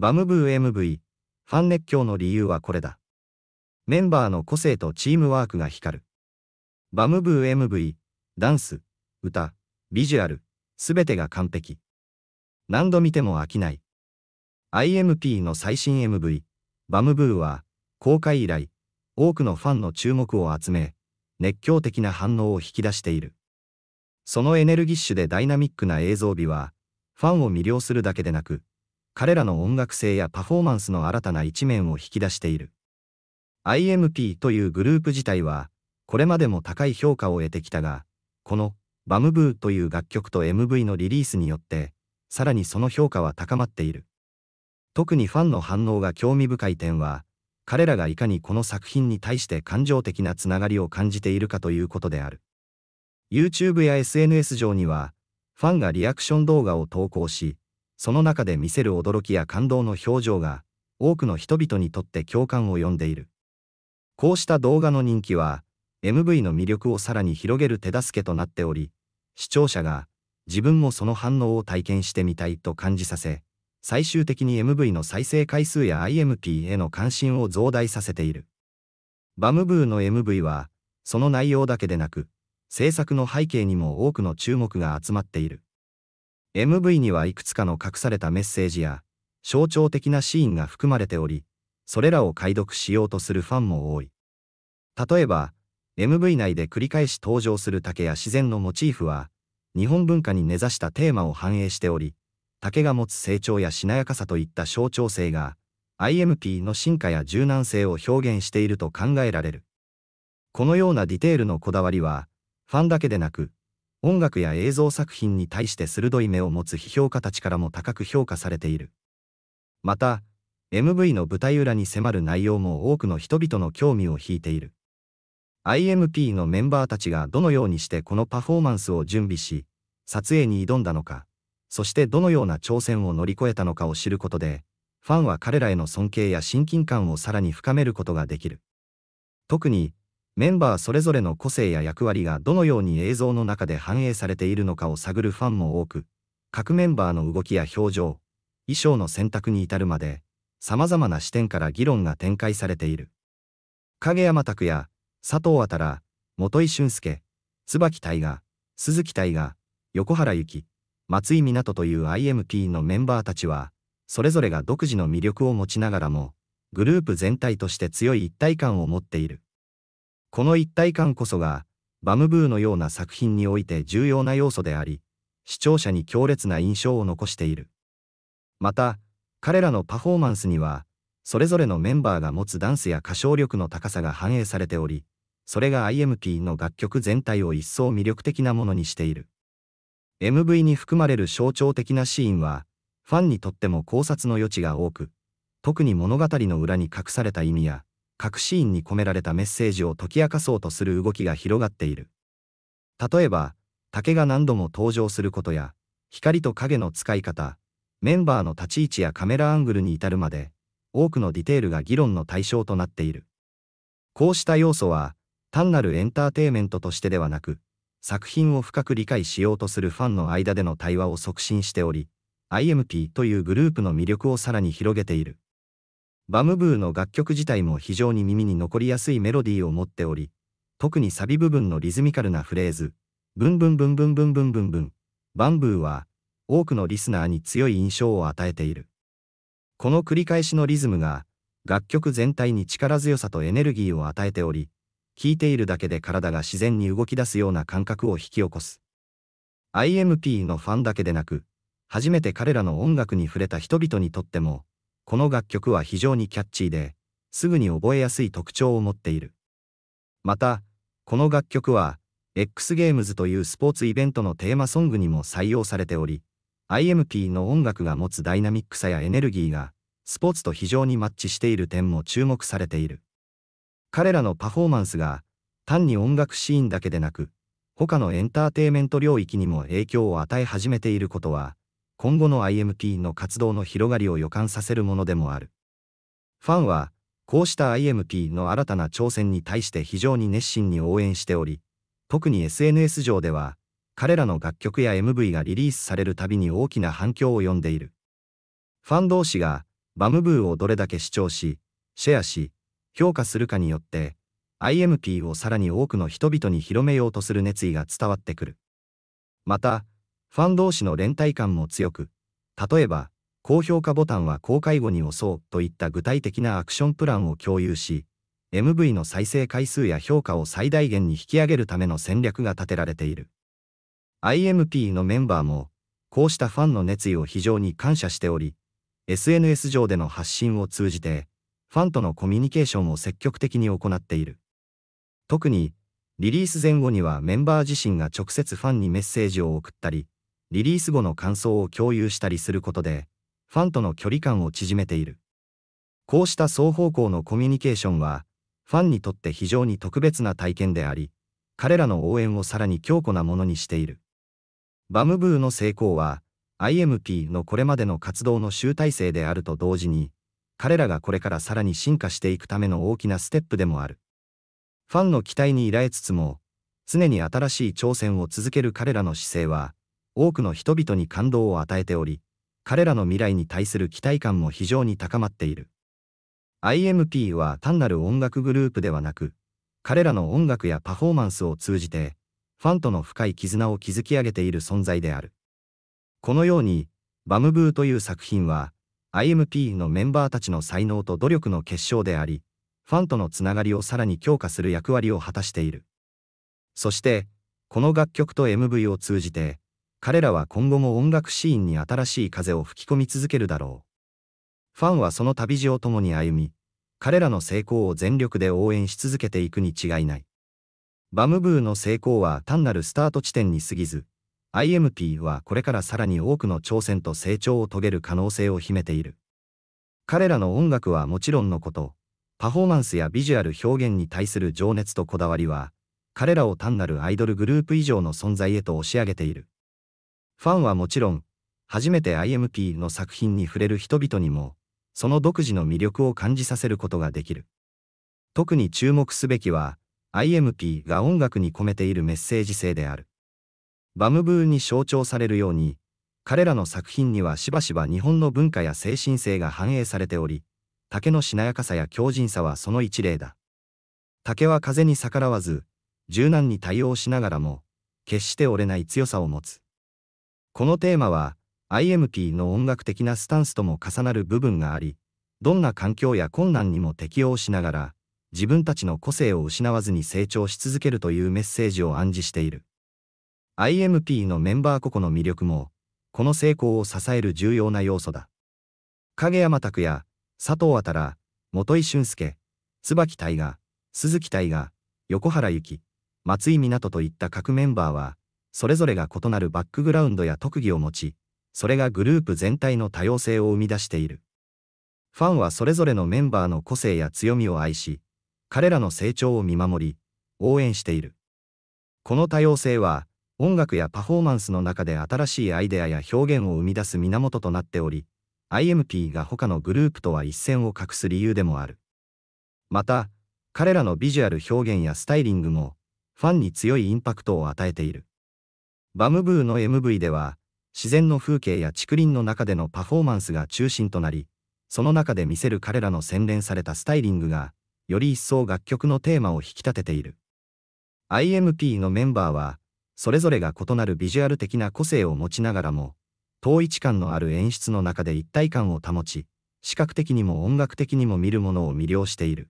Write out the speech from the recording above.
バムブー MV、ファン熱狂の理由はこれだ。メンバーの個性とチームワークが光る。バムブー MV、ダンス、歌、ビジュアル、すべてが完璧。何度見ても飽きない。IMP の最新 MV、バムブーは、公開以来、多くのファンの注目を集め、熱狂的な反応を引き出している。そのエネルギッシュでダイナミックな映像美は、ファンを魅了するだけでなく、彼らの音楽性やパフォーマンスの新たな一面を引き出している。IMP というグループ自体は、これまでも高い評価を得てきたが、このバムブーという楽曲と MV のリリースによって、さらにその評価は高まっている。特にファンの反応が興味深い点は、彼らがいかにこの作品に対して感情的なつながりを感じているかということである。YouTube や SNS 上には、ファンがリアクション動画を投稿し、その中で見せる驚きや感動の表情が、多くの人々にとって共感を呼んでいる。こうした動画の人気は、MV の魅力をさらに広げる手助けとなっており、視聴者が、自分もその反応を体験してみたいと感じさせ、最終的に MV の再生回数や IMP への関心を増大させている。バムブーの MV は、その内容だけでなく、制作の背景にも多くの注目が集まっている。MV にはいくつかの隠されたメッセージや象徴的なシーンが含まれており、それらを解読しようとするファンも多い。例えば、MV 内で繰り返し登場する竹や自然のモチーフは、日本文化に根ざしたテーマを反映しており、竹が持つ成長やしなやかさといった象徴性が、IMP の進化や柔軟性を表現していると考えられる。このようなディテールのこだわりは、ファンだけでなく、音楽や映像作品に対して鋭い目を持つ批評家たちからも高く評価されている。また、MV の舞台裏に迫る内容も多くの人々の興味を引いている。IMP のメンバーたちがどのようにしてこのパフォーマンスを準備し、撮影に挑んだのか、そしてどのような挑戦を乗り越えたのかを知ることで、ファンは彼らへの尊敬や親近感をさらに深めることができる。特に、メンバーそれぞれの個性や役割がどのように映像の中で反映されているのかを探るファンも多く、各メンバーの動きや表情、衣装の選択に至るまで、様々な視点から議論が展開されている。影山拓也、佐藤あたら、元井俊介、椿大河、鈴木大河、横原由紀、松井湊という IMP のメンバーたちは、それぞれが独自の魅力を持ちながらも、グループ全体として強い一体感を持っている。この一体感こそが、バムブーのような作品において重要な要素であり、視聴者に強烈な印象を残している。また、彼らのパフォーマンスには、それぞれのメンバーが持つダンスや歌唱力の高さが反映されており、それが IMP の楽曲全体を一層魅力的なものにしている。MV に含まれる象徴的なシーンは、ファンにとっても考察の余地が多く、特に物語の裏に隠された意味や、各シーンに込められたメッセージを解き明かそうとする動きが広がっている。例えば、竹が何度も登場することや、光と影の使い方、メンバーの立ち位置やカメラアングルに至るまで、多くのディテールが議論の対象となっている。こうした要素は、単なるエンターテイメントとしてではなく、作品を深く理解しようとするファンの間での対話を促進しており、IMP というグループの魅力をさらに広げている。バムブーの楽曲自体も非常に耳に残りやすいメロディーを持っており、特にサビ部分のリズミカルなフレーズ、ブンブンブンブンブンブンブンブン、バンブーは、多くのリスナーに強い印象を与えている。この繰り返しのリズムが、楽曲全体に力強さとエネルギーを与えており、聴いているだけで体が自然に動き出すような感覚を引き起こす。IMP のファンだけでなく、初めて彼らの音楽に触れた人々にとっても、この楽曲は非常にキャッチーで、すぐに覚えやすい特徴を持っている。また、この楽曲は、X ゲームズというスポーツイベントのテーマソングにも採用されており、IMP の音楽が持つダイナミックさやエネルギーが、スポーツと非常にマッチしている点も注目されている。彼らのパフォーマンスが、単に音楽シーンだけでなく、他のエンターテイメント領域にも影響を与え始めていることは、今後の i m p の活動の広がりを予感させるものでもある。ファンは、こうした i m p の新たな挑戦に対して非常に熱心に応援しており、特に SNS 上では、彼らの楽曲や MV がリリースされるたびに大きな反響を呼んでいる。ファン同士が、バムブーをどれだけ視聴し、シェアし、評価するかによって、IMP をさらに多くの人々に広めようとする熱意が伝わってくる。また、ファン同士の連帯感も強く、例えば、高評価ボタンは公開後に押そうといった具体的なアクションプランを共有し、MV の再生回数や評価を最大限に引き上げるための戦略が立てられている。IMP のメンバーも、こうしたファンの熱意を非常に感謝しており、SNS 上での発信を通じて、ファンとのコミュニケーションを積極的に行っている。特に、リリース前後にはメンバー自身が直接ファンにメッセージを送ったり、リリース後の感想を共有したりすることで、ファンとの距離感を縮めている。こうした双方向のコミュニケーションは、ファンにとって非常に特別な体験であり、彼らの応援をさらに強固なものにしている。バムブーの成功は、IMP のこれまでの活動の集大成であると同時に、彼らがこれからさらに進化していくための大きなステップでもある。ファンの期待に依頼つつも、常に新しい挑戦を続ける彼らの姿勢は、多くの人々に感動を与えており、彼らの未来に対する期待感も非常に高まっている。IMP は単なる音楽グループではなく、彼らの音楽やパフォーマンスを通じて、ファンとの深い絆を築き上げている存在である。このように、バムブーという作品は、IMP のメンバーたちの才能と努力の結晶であり、ファンとのつながりをさらに強化する役割を果たしている。そして、この楽曲と MV を通じて、彼らは今後も音楽シーンに新しい風を吹き込み続けるだろう。ファンはその旅路を共に歩み、彼らの成功を全力で応援し続けていくに違いない。バムブーの成功は単なるスタート地点に過ぎず、IMP はこれからさらに多くの挑戦と成長を遂げる可能性を秘めている。彼らの音楽はもちろんのこと、パフォーマンスやビジュアル表現に対する情熱とこだわりは、彼らを単なるアイドルグループ以上の存在へと押し上げている。ファンはもちろん、初めて IMP の作品に触れる人々にも、その独自の魅力を感じさせることができる。特に注目すべきは、IMP が音楽に込めているメッセージ性である。バムブーに象徴されるように、彼らの作品にはしばしば日本の文化や精神性が反映されており、竹のしなやかさや強靭さはその一例だ。竹は風に逆らわず、柔軟に対応しながらも、決して折れない強さを持つ。このテーマは IMP の音楽的なスタンスとも重なる部分があり、どんな環境や困難にも適応しながら、自分たちの個性を失わずに成長し続けるというメッセージを暗示している。IMP のメンバー個々の魅力も、この成功を支える重要な要素だ。影山拓也、佐藤あたら、元井俊介、椿大河、鈴木大河、横原ゆき、松井湊といった各メンバーは、それぞれが異なるバックグラウンドや特技を持ち、それがグループ全体の多様性を生み出している。ファンはそれぞれのメンバーの個性や強みを愛し、彼らの成長を見守り、応援している。この多様性は、音楽やパフォーマンスの中で新しいアイデアや表現を生み出す源となっており、IMP が他のグループとは一線を画す理由でもある。また、彼らのビジュアル表現やスタイリングも、ファンに強いインパクトを与えている。バムブーの MV では、自然の風景や竹林の中でのパフォーマンスが中心となり、その中で見せる彼らの洗練されたスタイリングが、より一層楽曲のテーマを引き立てている。IMP のメンバーは、それぞれが異なるビジュアル的な個性を持ちながらも、統一感のある演出の中で一体感を保ち、視覚的にも音楽的にも見るものを魅了している。